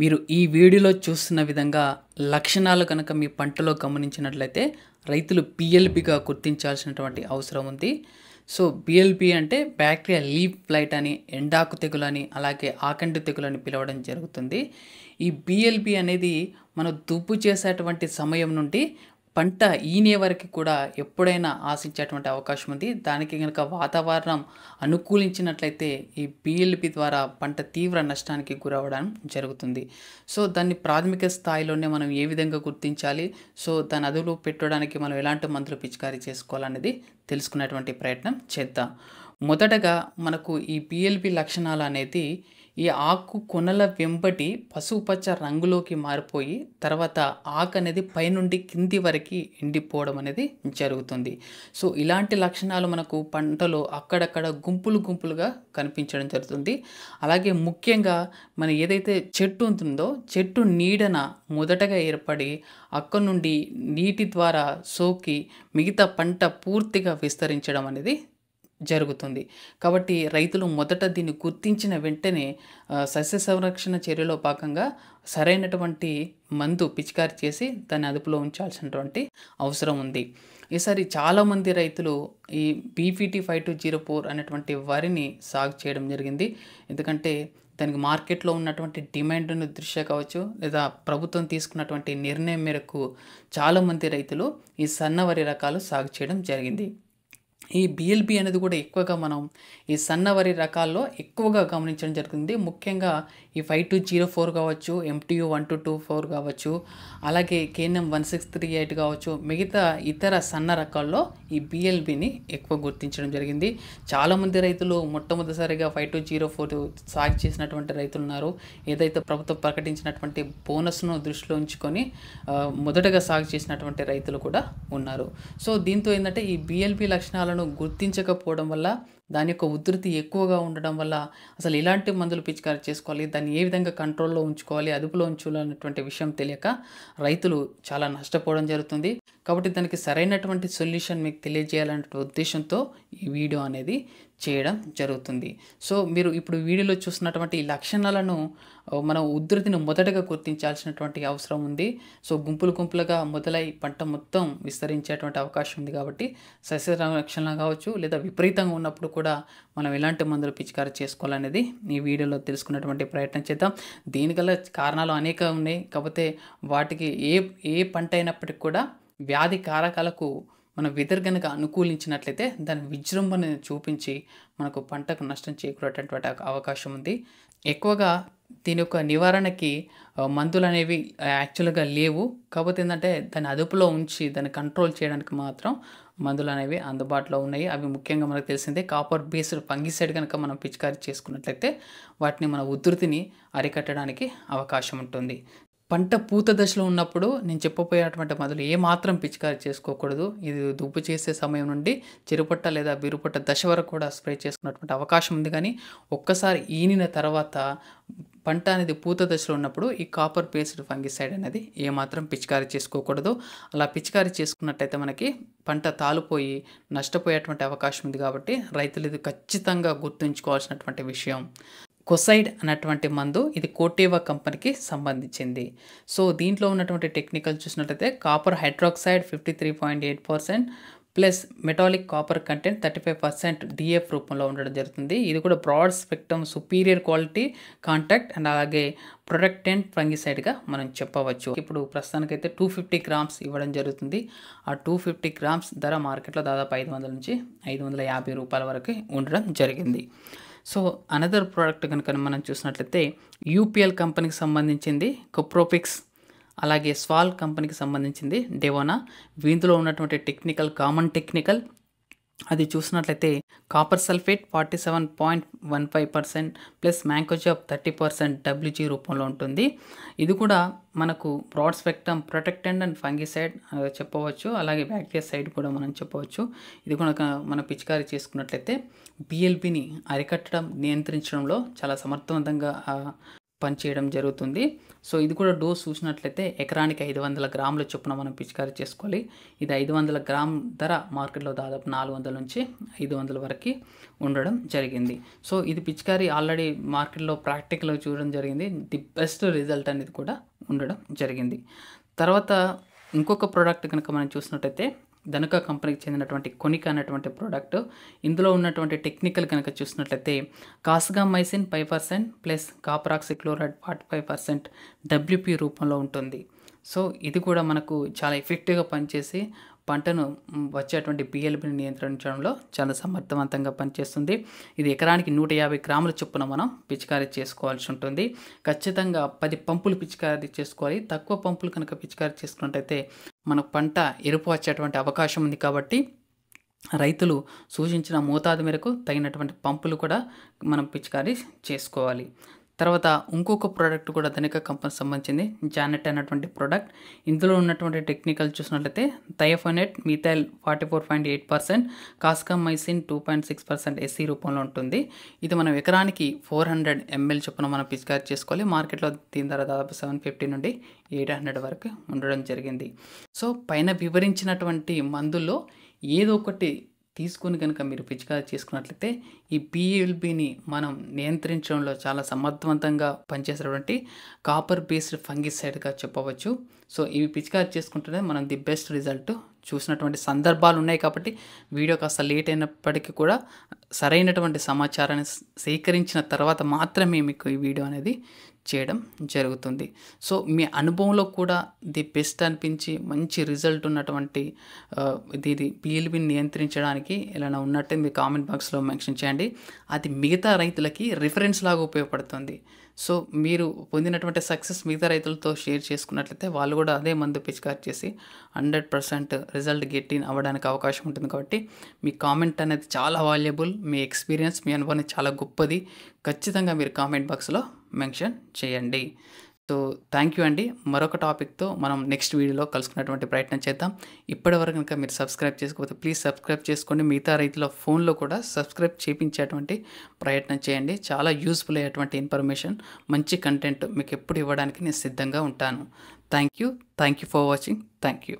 మీరు ఈ వీడియోలో చూస్తున్న విధంగా లక్షణాలు కనుక మీ పంటలో గమనించినట్లయితే రైతులు పిఎల్పిగా గుర్తించాల్సినటువంటి అవసరం ఉంది సో బిఎల్పి అంటే బ్యాక్టీరియా లీవ్ ఫ్లైట్ అని ఎండాకు తెగులని అలాగే ఆకండి తెగులని పిలవడం జరుగుతుంది ఈ బిఎల్పి అనేది మనం దుబ్బు చేసేటువంటి సమయం నుండి పంట ఈనే వరకు కూడా ఎప్పుడైనా ఆశించేటువంటి అవకాశం ఉంది దానికి కనుక వాతావరణం అనుకూలించినట్లయితే ఈ బిఎల్పి ద్వారా పంట తీవ్ర నష్టానికి గురవడం జరుగుతుంది సో దాన్ని ప్రాథమిక స్థాయిలోనే మనం ఏ విధంగా గుర్తించాలి సో దాని అదులో పెట్టడానికి మనం ఎలాంటి మందులు పిచికారీ చేసుకోవాలనేది తెలుసుకునేటువంటి ప్రయత్నం చేద్దాం మొదటగా మనకు ఈ బిఎల్పి లక్షణాలు అనేది ఈ ఆకు కొనల వెంబటి పసుపుపచ్చ రంగులోకి మారిపోయి తర్వాత ఆకు అనేది పైనుండి కింది వరకు ఎండిపోవడం అనేది జరుగుతుంది సో ఇలాంటి లక్షణాలు మనకు పంటలో అక్కడక్కడ గుంపులు గుంపులుగా కనిపించడం జరుగుతుంది అలాగే ముఖ్యంగా మన ఏదైతే చెట్టు ఉంటుందో చెట్టు నీడన మొదటగా ఏర్పడి అక్కడ నుండి నీటి ద్వారా సోకి మిగతా పంట పూర్తిగా విస్తరించడం అనేది జరుగుతుంది కాబట్టి రైతులు మొదట దీన్ని గుర్తించిన వెంటనే సస్య సంరక్షణ చర్యలో భాగంగా సరైనటువంటి మందు పిచికారి చేసి దాన్ని అదుపులో ఉంచాల్సినటువంటి అవసరం ఉంది ఈసారి చాలామంది రైతులు ఈ BPT five two zero four అనేటువంటి వరిని సాగు చేయడం జరిగింది ఎందుకంటే దానికి మార్కెట్లో ఉన్నటువంటి డిమాండ్ను దృష్ట్యా కావచ్చు లేదా ప్రభుత్వం తీసుకున్నటువంటి నిర్ణయం మేరకు చాలామంది రైతులు ఈ సన్నవరి రకాలు సాగు చేయడం జరిగింది ఈ బిఎల్బి అనేది కూడా ఎక్కువగా మనం ఈ సన్నవరి రకాల్లో ఎక్కువగా గమనించడం జరుగుతుంది ముఖ్యంగా ఈ ఫైవ్ టూ జీరో ఫోర్ కావచ్చు MTU one two two four కావచ్చు అలాగే KNM one six three eight కావచ్చు మిగతా ఇతర సన్న రకాల్లో ఈ బిఎల్బిని ఎక్కువ గుర్తించడం జరిగింది చాలామంది రైతులు మొట్టమొదటిసారిగా ఫైవ్ టూ జీరో ఫోర్ సాగు చేసినటువంటి రైతులు ఉన్నారు ఏదైతే ప్రభుత్వం ప్రకటించినటువంటి బోనస్ను దృష్టిలో ఉంచుకొని మొదటగా సాగు చేసినటువంటి రైతులు కూడా ఉన్నారు సో దీంతో ఏంటంటే ఈ బిఎల్బి లక్షణాలను గుర్తించకపోవడం వల్ల దాని యొక్క ఉధృతి ఎక్కువగా ఉండడం వల్ల అసలు ఇలాంటి మందులు పిచికారీ చేసుకోవాలి దాన్ని ఏ విధంగా కంట్రోల్లో ఉంచుకోవాలి అదుపులో ఉంచుకోవాలనేటువంటి విషయం తెలియక రైతులు చాలా నష్టపోవడం జరుగుతుంది కాబట్టి దానికి సరైనటువంటి సొల్యూషన్ మీకు తెలియజేయాలనే ఉద్దేశంతో ఈ వీడియో అనేది చేయడం జరుగుతుంది సో మీరు ఇప్పుడు వీడియోలో చూసినటువంటి లక్షణాలను మనం ఉధృతిని మొదటగా గుర్తించాల్సినటువంటి అవసరం ఉంది సో గుంపులు గుంపులుగా మొదలై పంట మొత్తం విస్తరించేటువంటి అవకాశం ఉంది కాబట్టి సస్య రక్షణ కావచ్చు లేదా విపరీతంగా ఉన్నప్పుడు కూడా మనం ఎలాంటి మందులు పిచికారి చేసుకోవాలనేది ఈ వీడియోలో తెలుసుకున్నటువంటి ప్రయత్నం చేద్దాం దీనికల్లా కారణాలు అనేక ఉన్నాయి కాకపోతే వాటికి ఏ ఏ పంట అయినప్పటికీ కూడా వ్యాధి కారకాలకు మన విదర్గనక అనుకూలించినట్లయితే దాని విజృంభణ చూపించి మనకు పంటకు నష్టం చేకూరేటటువంటి అవకాశం ఉంది ఎక్కువగా దీని యొక్క నివారణకి మందులు అనేవి యాక్చువల్గా లేవు కాకపోతే ఏంటంటే దాన్ని అదుపులో ఉంచి దాన్ని కంట్రోల్ చేయడానికి మాత్రం మందులు అనేవి అందుబాటులో ఉన్నాయి అవి ముఖ్యంగా మనకు తెలిసిందే కాపర్ బేస్డ్ ఫంగిసైడ్ కనుక మనం పిచికారీ చేసుకున్నట్లయితే వాటిని మన ఉధృతిని అరికట్టడానికి అవకాశం ఉంటుంది పంట పూత దశలో ఉన్నప్పుడు నేను చెప్పబోయేటువంటి మందులు ఏమాత్రం పిచికారి చేసుకోకూడదు ఇది దుబ్బు చేసే సమయం నుండి చిరుపట్ట లేదా బిరుపట్ట దశ వరకు కూడా స్ప్రే చేసుకున్నటువంటి అవకాశం ఉంది కానీ ఒక్కసారి ఈనిన తర్వాత పంట అనేది పూత దశలో ఉన్నప్పుడు ఈ కాపర్ బేస్డ్ ఫంగిసైడ్ అనేది ఏమాత్రం పిచికారి చేసుకోకూడదు అలా పిచికారి చేసుకున్నట్టయితే మనకి పంట తాలిపోయి నష్టపోయేటువంటి అవకాశం ఉంది కాబట్టి రైతులు ఇది ఖచ్చితంగా గుర్తుంచుకోవాల్సినటువంటి విషయం కొసైడ్ అన్నటువంటి మందు ఇది కోటేవా కంపెనీకి సంబంధించింది సో దీంట్లో ఉన్నటువంటి టెక్నికల్ చూసినట్లయితే copper hydroxide fifty three point eight percent plus metallic copper content thirty five percent DF రూపంలో ఉండడం జరుగుతుంది ఇది కూడా broad spectrum superior quality contact and అలాగే ప్రొడక్ట్ అండ్ ఫంగిసైడ్గా మనం చెప్పవచ్చు ఇప్పుడు ప్రస్తుతానికైతే టూ ఫిఫ్టీ గ్రామ్స్ ఇవ్వడం జరుగుతుంది ఆ టూ ఫిఫ్టీ గ్రామ్స్ ధర మార్కెట్లో దాదాపు ఐదు వందల నుంచి ఐదు వందల యాభై రూపాయల వరకు ఉండడం జరిగింది సో అనదర్ ప్రోడక్ట్ కనుక మనం చూసినట్లయితే యూపీఎల్ కంపెనీకి సంబంధించింది కొప్రోపిక్స్ అలాగే స్వాల్ కంపెనీకి సంబంధించింది డెవోనా వీందులో ఉన్నటువంటి టెక్నికల్ కామన్ టెక్నికల్ అది చూసినట్లయితే copper sulphate forty seven point one five percent plus mancozeb thirty percent WG రూపంలో ఉంటుంది ఇది కూడా మనకు broad spectrum protectant and fungicide చెప్పవచ్చు అలాగే బ్యాక్టీరియా సైడ్ కూడా మనం చెప్పవచ్చు ఇది కూడా మనం పిచికారీ చేసుకున్నట్లయితే బిఎల్బిని అరికట్టడం నియంత్రించడంలో చాలా సమర్థవంతంగా పనిచేయడం జరుగుతుంది సో ఇది కూడా డోస్ చూసినట్లయితే ఎకరానికి ఐదు వందల గ్రాముల చొప్పున మనం పిచికారీ చేసుకోవాలి ఇది ఐదు వందల గ్రామ్ ధర మార్కెట్లో దాదాపు నాలుగు వందల నుంచి ఐదు వందల వరకు ఉండడం జరిగింది సో ఇది పిచికారీ ఆల్రెడీ మార్కెట్లో ప్రాక్టికల్ చూడడం జరిగింది ది బెస్ట్ రిజల్ట్ అనేది కూడా ఉండడం జరిగింది తర్వాత ఇంకొక ప్రోడక్ట్ కనుక మనం చూసినట్టయితే ధనుక కంపెనీకి చెందినటువంటి కొనిక అనేటువంటి ప్రోడక్ట్ ఇందులో ఉన్నటువంటి టెక్నికల్ కనుక చూసినట్లయితే mycin five percent plus copper oxychloride forty five percent WP రూపంలో ఉంటుంది సో ఇది కూడా మనకు చాలా ఎఫెక్టివ్గా పనిచేసి పంటను వచ్చేటువంటి బిఎల్బిని నియంత్రించడంలో చాలా సమర్థవంతంగా పనిచేస్తుంది ఇది ఎకరానికి నూట యాభై గ్రాముల చొప్పున మనం పిచికారీ చేసుకోవాల్సి ఉంటుంది ఖచ్చితంగా పది పంపులు పిచికారీ చేసుకోవాలి తక్కువ పంపులు కనుక పిచికారీ చేసుకున్నట్టయితే మన పంట ఎరుపు వచ్చేటువంటి అవకాశం ఉంది కాబట్టి రైతులు సూచించిన మోతాదు మేరకు తగినటువంటి పంపులు కూడా మనం పిచికారీ చేసుకోవాలి తర్వాత ఇంకొక ప్రోడక్ట్ కూడా ధనిక కంపెనీ సంబంధించింది జానెట్ అనేటువంటి ప్రోడక్ట్ ఇందులో ఉన్నటువంటి టెక్నికల్ చూసినట్లయితే thiophanate methyl forty four point eight percent mycin two point six percent SC రూపంలో ఉంటుంది ఇది మనం ఎకరానికి ఫోర్ హండ్రెడ్ ఎంఎల్ చొప్పున మనం పిచికారి చేసుకోవాలి మార్కెట్లో దీని ధర దాదాపు సెవెన్ ఫిఫ్టీ నుండి ఎయిట్ హండ్రెడ్ వరకు ఉండడం జరిగింది సో పైన వివరించినటువంటి మందుల్లో ఏదో ఒకటి తీసుకుని కనుక మీరు పిచికారి చేసుకున్నట్లయితే ఈ పిఎల్బిని మనం నియంత్రించడంలో చాలా సమర్థవంతంగా పనిచేసేటువంటి కాపర్ బేస్డ్ ఫంగిసైడ్గా చెప్పవచ్చు సో ఇవి పిచికారి చేసుకుంటేనే మనం ది బెస్ట్ రిజల్ట్ చూసినటువంటి సందర్భాలు ఉన్నాయి కాబట్టి వీడియో కాస్త లేట్ అయినప్పటికీ కూడా సరైనటువంటి సమాచారాన్ని సేకరించిన తర్వాత మాత్రమే మీకు ఈ వీడియో అనేది చేయడం జరుగుతుంది సో మీ అనుభవంలో కూడా ది బెస్ట్ అనిపించి మంచి రిజల్ట్ ఉన్నటువంటి ఇది ఇది పిఎల్బిని నియంత్రించడానికి ఇలా ఉన్నట్టే మీ కామెంట్ బాక్స్లో మెన్షన్ చేయండి అది మిగతా రైతులకి రిఫరెన్స్ లాగా ఉపయోగపడుతుంది సో మీరు పొందినటువంటి సక్సెస్ మిగతా రైతులతో షేర్ చేసుకున్నట్లయితే వాళ్ళు కూడా అదే మందు పిచికారు చేసి hundred percent result get in అవ్వడానికి అవకాశం ఉంటుంది కాబట్టి మీ కామెంట్ అనేది చాలా వాల్యుబుల్ మీ ఎక్స్పీరియన్స్ మీ అనుభవం చాలా గొప్పది ఖచ్చితంగా మీరు కామెంట్ బాక్స్లో మెన్షన్ చేయండి సో థ్యాంక్ యూ అండి మరొక టాపిక్తో మనం నెక్స్ట్ వీడియోలో కలుసుకున్నటువంటి ప్రయత్నం చేద్దాం ఇప్పటివరకు కనుక మీరు సబ్స్క్రైబ్ చేసుకోకపోతే ప్లీజ్ సబ్స్క్రైబ్ చేసుకోండి మిగతా రైతుల ఫోన్లో కూడా సబ్స్క్రైబ్ చేయించేటువంటి ప్రయత్నం చేయండి చాలా యూస్ఫుల్ అయ్యేటువంటి ఇన్ఫర్మేషన్ మంచి కంటెంట్ మీకు ఎప్పుడు ఇవ్వడానికి నేను సిద్ధంగా ఉంటాను thank you thank you for watching thank you